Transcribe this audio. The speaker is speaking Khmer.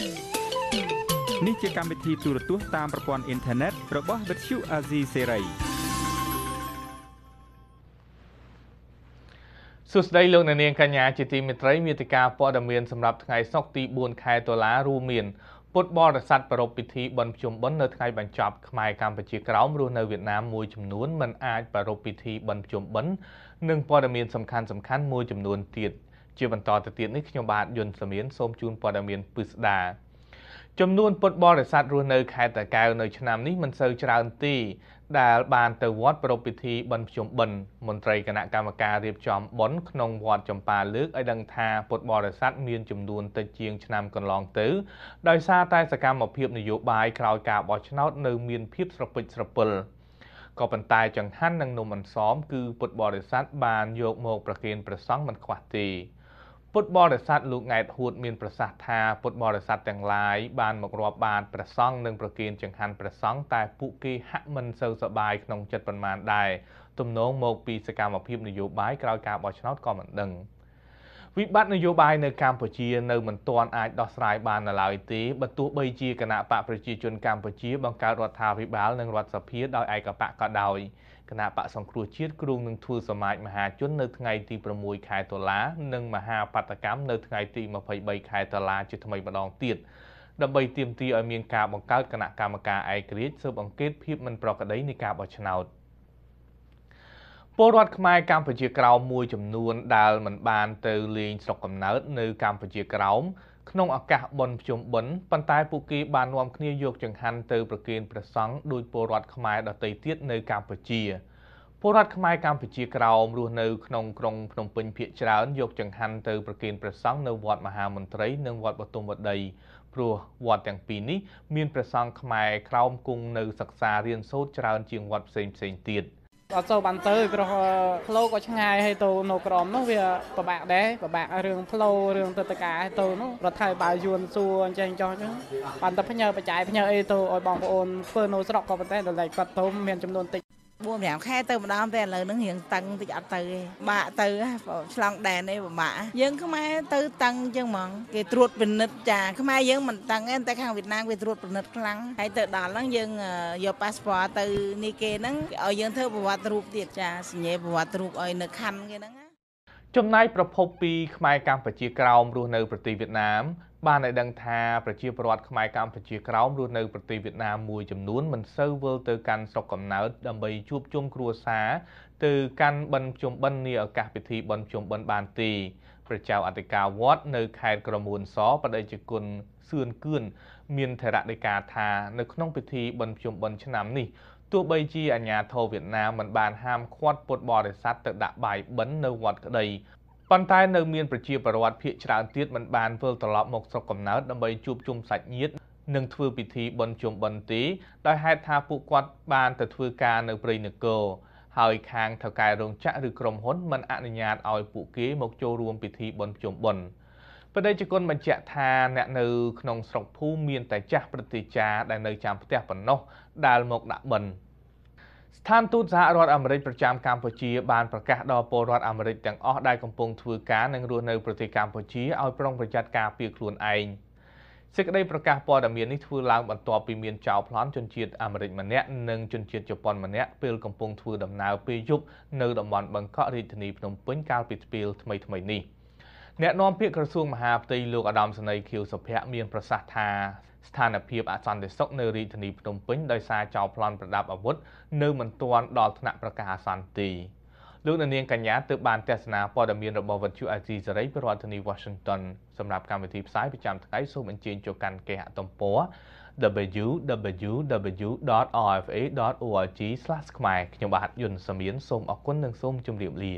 នេះជាកម្មវិធីទូរទស្សន៍តាមប្រព័ន្ធអ៊ីនធឺណិតរបស់វិទ្យុអាស៊ីសេរីសួស្តីលោកអ្នកនាងកញ្ញា ជាទីមេត្រីមេតិការព័ត៌មានសម្រាប់ថ្ងៃសុក្រទី4ខែតុលារួមមានពុទ្ធបរិស័ទប្រពៃពិធីបន់ភ្ជុំបន់នៅថ្ងៃបញ្ចប់ខ្មែរកម្ពុជាក្រោមរស់នៅវៀតណាមមួយចំនួនមិនអាចប្រពៃពិធីបន់ភ្ជុំបន់និងព័ត៌មានសំខាន់សំខាន់មួយចំនួនទៀត។ជាបន្តទៅទៀតនេះខ្ញុំបាទយុនសាមៀនសូមជូនព័ត៌មានពិស្ដាចំនួនពុទ្ធបរិស័ទរស់នៅខេត្តតាកែវនៅឆ្នាំនេះមិនសូវច្រើនទេដែលបានទៅវត្តប្រពៃពិធីបិណ្ឌភ្ជុំបិណ្ឌមន្ត្រីគណៈកម្មការរៀបចំបិណ្ឌក្នុងវត្តចម្ប៉ាលើកឲ្យដឹងថាពុទ្ធបរិស័ទមានចំនួនតិចជាងឆ្នាំកន្លងទៅ ដោយសារតែសកម្មភាពនយោបាយក្រោយការបោះឆ្នោតនៅមានភាពស្រពិចស្រពិលក៏ប៉ុន្តែចង្ហាន់និងនំអន្សមគឺពុទ្ធបរិស័ទបានយកមកប្រគេនព្រះសង្ឃមិនខ្វះទេ។ពុទ្ធបរិស័ទលោកង៉ែតហួតមានប្រសាសន៍ថាពុទ្ធបរិស័ទទាំងឡាយបានមករាប់បានព្រះសង្ឃនិងប្រគៀនចង្ហាន់ព្រះសង្ឃតែពួកគេហាក់មិនសូវសប្បាយក្នុងចិត្តប៉ុន្មានដែរទំនងមកពីសកម្មភាពនយោបាយក្រោយការបោះឆ្នោតក៏មិនដឹង។វិបត្តិនយោបាយនៅកម្ពុជានៅមិនទាន់អាចដោះស្រាយបាននៅឡើយទេបើទោះបីជាគណៈបកប្រជាជនកម្ពុជាបង្កើតរដ្ឋាភិបាលនិងរដ្ឋសភាដោយឯកបកក៏ដោយគណៈបកសង្គ្រោះជាតិគ្រងនឹងធ្វើសមាជមហាជននៅថ្ងៃទី6ខែតុលានិងមហាបដកម្មនៅថ្ងៃទី23ខែតុលាជាថ្មីម្ដងទៀតដើម្បីទាមទារឲ្យមានការបង្កើតគណៈកម្មការឯករាជ្យស៊ើបអង្កេតភាពមិនប្រក្រតីនៃការបោះឆ្នោត។ពលរដ្ឋខ្មែរកម្ពុជាក្រោមមួយចំនួនដែលមិនបានទៅលេងស្រុកកំណើតនៅកម្ពុជាក្រោមក្នុងឱកាសបុណ្យភ្ជុំបិណ្ឌប៉ុន្តែពួកគេបាននាំគ្នាយកចង្ហាន់ទៅប្រគេនព្រះសង្ឃដោយពលរដ្ឋខ្មែរដទៃទៀតនៅកម្ពុជាពលរដ្ឋខ្មែរកម្ពុជាក្រោមរស់នៅក្នុងក្រុងភ្នំពេញភៀកច្រើនយកចង្ហាន់ទៅប្រគេនព្រះសង្ឃនៅវត្តមហាមន្ត្រីនិងវត្តបទុមវតីព្រោះវត្តទាំងពីរនេះមានព្រះសង្ឃខ្មែរក្រោមគង់នៅសិក្សារៀនសូត្រច្រើនជាងវត្តផ្សេងៗទៀត។អត់សូវបានទៅព្រោះផ្លូវក៏ឆ្ងាយហើយទៅនៅក្រមនោះវាពិបាក ដែរពិបាករឿងផ្លូវរឿងទឹកតកាទៅនោះរដ្ឋាភិបាលយួនសួរអញ្ចឹងចោះអញ្ចឹងបានតែផ្ញើបច្ច័យផ្ញើអីទៅឲ្យបងប្អូនធ្វើនៅស្រុកក៏ប៉ុន្តែដល់តែគាត់ទៅមានចំនួនតិច4 5ខែទៅម្ដងតែឥឡូវហ្នឹងរៀងតឹងតិចអត់ទៅទេបាក់ទៅឆ្លងដែននេះពិបាកយើងខ្មែរទៅតឹងចឹងហ្មងគេត្រួតពិនិត្យចាខ្មែរយើងមិនតឹងទេតែខាងវៀតណាមគេត្រួតពិនិត្យខ្លាំងហើយទៅដល់ហ្នឹងយើងយកប៉ាសពតទៅនេះគេហ្នឹងឲ្យយើងធ្វើប្រវត្តិរូបទៀតចាសញ្ញាប្រវត្តិរូបឲ្យនៅខណ្ឌគេហ្នឹងចំណាយប្រភពពីខ្មែរកម្ពុជាក្រោមរស់នៅប្រទេសវៀតណាមបានឲ្យដឹងថាប្រជាពលរដ្ឋខ្មែរកម្ពុជាក្រោមរស់នៅប្រទេសវៀតណាមមួយចំនួនមិនសូវវិលទៅកាន់ស្រុកកំណើតដើម្បីជួបជុំគ្រួសារទៅកាន់បិណ្ឌភ្ជុំបិណ្ឌនាឱកាសពិធីបិណ្ឌភ្ជុំបិណ្ឌបានទេប្រជៅអធិការវត្តនៅខេត្តក្រមួនសបដិជគុណសឿនគឿនមានថេរដីកាថា នៅក្នុងពិធីបិណ្ឌភ្ជុំបិណ្ឌឆ្នាំនេះទោះបីជាអាញាធរវៀតណាមមិនបានហាមឃាត់ពុទ្ធបរិស័ទទៅដាក់បាយបិណ្ឌនៅវត្តក្តីប៉ុន្តែនៅមានប្រជាពលរដ្ឋភៀសច្រើនទៀតមិនបានវិលត្រឡប់មកស្រុកកំណើតដើម្បីជួបជុំសាច់ញាតិនិងធ្វើពិធីបុណ្យជុំបិណ្ឌទីដោយហេតុថាពួកគាត់បានទៅធ្វើការនៅព្រៃនគរហើយខាងថៅកែរោងចក្រឬក្រុមហ៊ុនមិនអនុញ្ញាតឲ្យពួកគេមកចូលរួមពិធីបុណ្យជុំបិណ្ឌ។បដិជគុណបញ្ជាក់ថាអ្នកនៅក្នុងស្រុកភូមិមានតែចាស់ព្រឹទ្ធាចារ្យដែលនៅចាំផ្ទះប៉ុណ្ណោះដែលមកដាក់បិណ្ឌស្ថានទូតសហរដ្ឋអាមេរិកប្រចាំកម្ពុជា បានប្រកាសដល់ពលរដ្ឋអាមេរិកទាំងអស់ដែលកំពុងធ្វើការនិងរស់នៅប្រទេសកម្ពុជាឲ្យប្រុងប្រយ័ត្នការពារខ្លួនឯងសេចក្តីប្រកាសព័ត៌មាននេះធ្វើឡើងបន្ទាប់ពីមានចោរប្លន់ជនជាតិអាមេរិកម្នាក់និងជនជាតិជប៉ុនម្នាក់ពេលកំពុងធ្វើដំណើរពេលយប់នៅតំបន់បង្កក់រាជធានីភ្នំពេញកាលពីពេលថ្មីៗនេះ។អ្នកនាំពាក្យក្រសួងមហាផ្ទៃលោកអាដាមសនីខៀវសុភ័ក្រមានប្រសាសន៍ថាស្ថានភាពអសន្តិសុខនៅរាជធានីភ្នំពេញដោយសារចោរប្លន់ប្រដាប់អាវុធនៅមិនទាន់ដល់ថ្នាក់ប្រកាសអសន្តិលោកនាងកញ្ញាទើបបានទស្សនាព័ត៌មានរបស់វិទ្យុអាស៊ីសេរីពីរដ្ឋធានី Washington សម្រាប់កម្មវិធីផ្សាយប្រចាំថ្ងៃសូមអញ្ជើញចូលកាន់គេហទំព័រ www.rfa.org/ ខ្មែរខ្ញុំបាទយុនសាមៀនសូមអរគុណនិងសូមជម្រាបលា